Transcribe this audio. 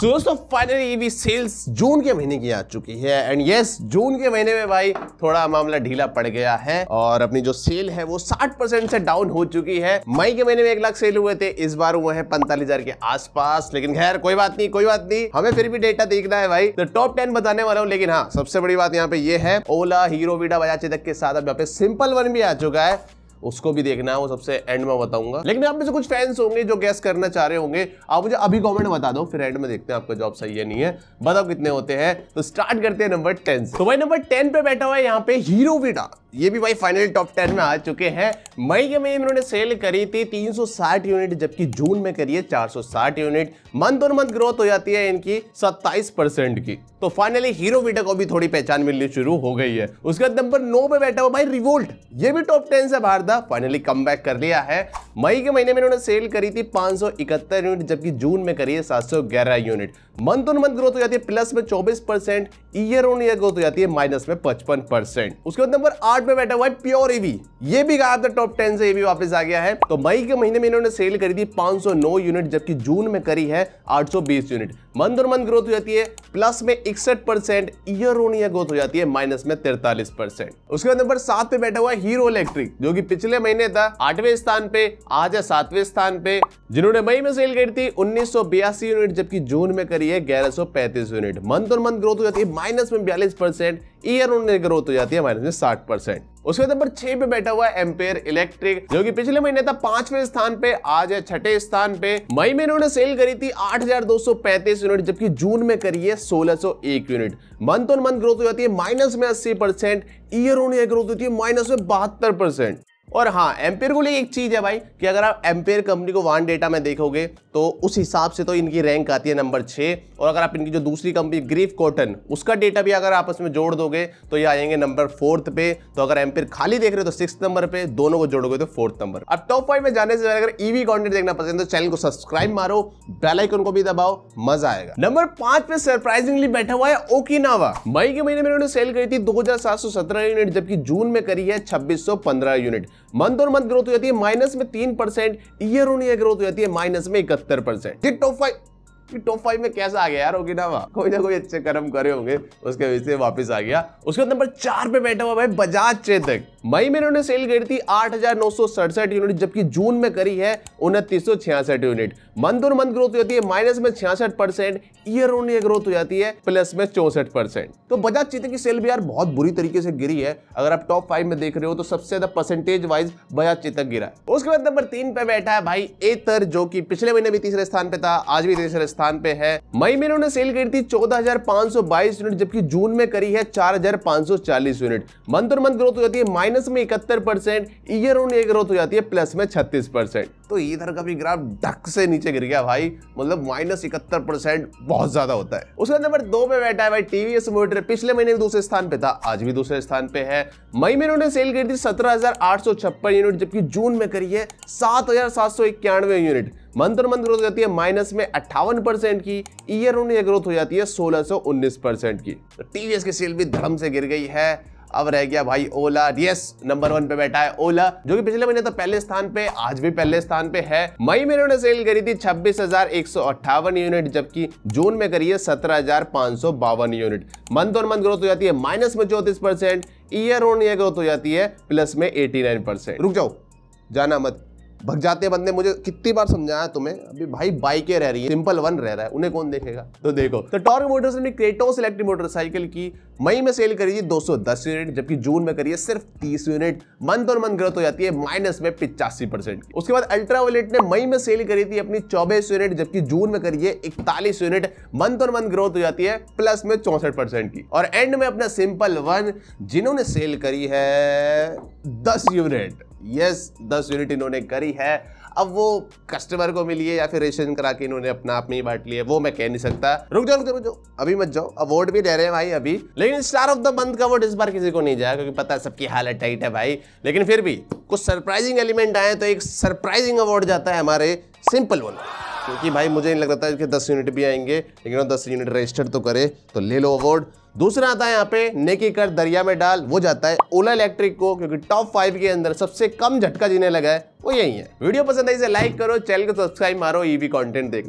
सो दोस्तों finally EV sales जून के महीने की आ चुकी है एंड यस yes, जून के महीने में भाई थोड़ा मामला ढीला पड़ गया है और अपनी जो सेल है वो 60 परसेंट से डाउन हो चुकी है मई के महीने में एक लाख सेल हुए थे इस बार हुए हैं पैंतालीस हजार के आसपास लेकिन खैर कोई बात नहीं कोई बात नहीं हमें फिर भी डेटा देखना है भाई तो टॉप टेन बताने वाला हूँ लेकिन हाँ सबसे बड़ी बात यहाँ पे ये है ओला हीरो वीडा बजाचे तक के साथ अब यहाँ पे सिंपल वन भी आ चुका है उसको भी देखना है वो सबसे एंड में बताऊंगा लेकिन आप में से कुछ फैंस होंगे जो गैस करना चाह रहे होंगे आप मुझे अभी कॉमेंट बता दो फिर एंड में देखते हैं आपका जॉब सही है नहीं है बताओ कितने होते हैं तो स्टार्ट करते हैं नंबर टेन तो भाई नंबर टेन पे बैठा हुआ है यहाँ पे हीरो विडा ये भी भाई फाइनल टॉप टेन में आ चुके हैं मई के में इन्होंने सेल करी थी 360 यूनिट जबकि जून में करी है 460 यूनिट मंथ और मंथ ग्रोथ हो जाती है इनकी 27 परसेंट की तो फाइनली हीरो वीटा को भी थोड़ी पहचान मिलनी शुरू हो गई है उसके बाद नंबर नौ पे बैठा हुआ भाई रिवोल्ट ये भी टॉप टेन से बाहर था फाइनली कम कर लिया है मई के महीने में इन्होंने सेल करी थी पांच यूनिट जबकि जून में करी है 711 unit month on month growth हो जाती है प्लस में 24 percent year on year growth हो जाती है माइनस में 55 परसेंट उसके बाद नंबर आठ पे बैठा हुआ है प्योर ईवी ये भी गायब था टॉप टेन से ईवी वापस आ गया है तो मई के महीने में इन्होंने सेल करी थी 509 यूनिट जबकि जून में करी है 820 यूनिट मंथ और मंथ ग्रोथ हो जाती है प्लस में इकसठ percent year on year growth हो जाती है माइनस में तिरतालीस परसेंट उसके बाद नंबर सात पे बैठा हुआ है हीरो इलेक्ट्रिक जो कि पिछले महीने था आठवें स्थान पे आज है सातवें स्थान पे जिन्होंने मई में सेल करी थी उन्नीस यूनिट जबकि जून में करी है ग्यारह यूनिट मंथ और मंथ ग्रोथ हो जाती है माइनस में बयालीस ईयर ऑन ईयर ग्रोथ हो जाती है माइनस में साठ परसेंट उसके नंबर छह पे बैठा हुआ है एम्पेयर इलेक्ट्रिक जो कि पिछले महीने था पांचवें स्थान पे आज है छठे स्थान पे मई में इन्होंने सेल करी थी 8,235 यूनिट जबकि जून में करी है 1601 unit month on month growth हो जाती है माइनस में 80 percent year on year growth होती है माइनस में बहत्तर परसेंट और हाँ एम्पेयर को लेकर एक चीज़ है भाई कि अगर आप एम्पेयर कंपनी को वन डेटा में देखोगे तो उस हिसाब से तो इनकी रैंक आती है नंबर छः और अगर आप इनकी जो दूसरी कंपनी ग्रीफ कॉटन उसका डेटा भी अगर आपस में जोड़ दोगे तो ये आएंगे नंबर फोर्थ पे तो अगर एम्पेयर खाली देख रहे हो तो सिक्स नंबर पे दोनों को जोड़ोगे तो फोर्थ नंबर अब टॉप फाइव में जाने से पहले अगर ईवी e कॉन्टेंट देखना पसंद है तो चैनल को सब्सक्राइब मारो बेलाइकन को भी दबाओ मजा आएगा नंबर पांच पे सरप्राइजिंगली बैठा हुआ है ओकिनावा मई के महीने में उन्होंने सेल करी थी दो यूनिट जबकि जून में करी है छब्बीस यूनिट मंथ और मंथ ग्रोथ हो जाती है माइनस में तीन percent year on year growth हो जाती है माइनस में इकहत्तर परसेंट ये टॉप फाइव टॉप फाइव में कैसा आ गया यार होगी ओकिनावा कोई ना कोई अच्छे कर्म करे होंगे उसके वजह से वापस आ गया उसके बाद नंबर चार पे बैठा हुआ भाई बजाज चेतक मई में इन्होंने सेल करी थी आठ यूनिट जबकि जून में करी है उनतीस यूनिट मंथ और मंथ ग्रोथ हो जाती है माइनस में छियासठ percent year on year growth हो जाती है प्लस में चौसठ परसेंट तो बजाज चीते की सेल भी यार बहुत बुरी तरीके से गिरी है अगर आप टॉप फाइव में देख रहे हो तो सबसे ज्यादा परसेंटेज वाइज बजाज चेतक गिरा है उसके बाद नंबर तीन पे बैठा है भाई एतर जो कि पिछले महीने भी तीसरे स्थान पे था आज भी तीसरे स्थान पे है मई में इन्होंने सेल करी थी चौदह यूनिट जबकि जून में करी है चार यूनिट मंथ और मंथ ग्रोथ हो जाती है माइनस माइनस में इकहत्तर percent year on year growth हो जाती है प्लस में छत्तीस परसेंट तो इधर का भी ग्राफ ढक से नीचे गिर गया भाई मतलब माइनस इकहत्तर परसेंट बहुत ज्यादा होता है उसके नंबर दो पे बैठा है भाई टीवीएस मोटर पिछले महीने भी दूसरे स्थान पे था आज भी दूसरे स्थान पे है मई में उन्होंने सेल करी थी सत्रह यूनिट जबकि जून में करी है सात यूनिट मंत्र मंत्र ग्रोथ हो जाती है माइनस में अट्ठावन परसेंट की ईयर ऑन ईयर ग्रोथ हो जाती है सोलह सौ उन्नीस परसेंट की तो टीवीएस की सेल भी धर्म से गिर गई है अब रह गया भाई ओला यस नंबर वन पे बैठा है ओला जो कि पिछले महीने तो पहले स्थान पे आज भी पहले स्थान पे है मई में इन्होंने सेल करी थी छब्बीस यूनिट जबकि जून में करी है सत्रह unit month on month growth हो जाती है माइनस में चौतीस percent year on year growth हो जाती है प्लस में 89 परसेंट रुक जाओ जाना मत भग जाते बंदे मुझे कितनी बार समझाया तुम्हें अभी भाई बाइकें रह रही है सिंपल वन रह रहा है उन्हें कौन देखेगा तो देखो तो टॉर्क मोटर्स ने क्रेटोस इलेक्ट्रिक मोटरसाइकिल की मई में सेल करी थी 210 यूनिट जबकि जून में करी है सिर्फ 30 यूनिट मंथ और मंथ ग्रोथ हो जाती है माइनस में पिचासी परसेंट उसके बाद अल्ट्रा वोलेट ने मई में सेल करी थी अपनी चौबीस यूनिट जबकि जून में करी है इकतालीस यूनिट मंथ और मंथ ग्रोथ हो जाती है प्लस में चौसठ परसेंट की और एंड में अपना सिंपल वन जिन्होंने सेल करी है दस यूनिट यस दस यूनिट इन्होंने करी है अब वो कस्टमर को मिली है या फिर रेशन करा के इन्होंने अपना आप में ही बांट लिया वो मैं कह नहीं सकता रुक जाओ रुक जाओ अभी मत जाओ अवार्ड भी दे रहे हैं भाई अभी लेकिन स्टार ऑफ द मंथ का अवार्ड इस बार किसी को नहीं जाएगा क्योंकि पता है सबकी हालत टाइट है भाई लेकिन फिर भी कुछ सरप्राइजिंग एलिमेंट आए तो एक सरप्राइजिंग अवार्ड जाता है हमारे सिंपल वन क्योंकि भाई मुझे नहीं लग रहा था कि दस यूनिट भी आएंगे लेकिन दस यूनिट रजिस्टर तो करे तो ले लो अवार्ड दूसरा आता है यहाँ पे नेकी कर दरिया में डाल वो जाता है ओला इलेक्ट्रिक को क्योंकि टॉप फाइव के अंदर सबसे कम झटका जीने लगा है वो यही है वीडियो पसंद आई इसे लाइक करो चैनल को सब्सक्राइब मारो ईवी e कॉन्टेंट देखने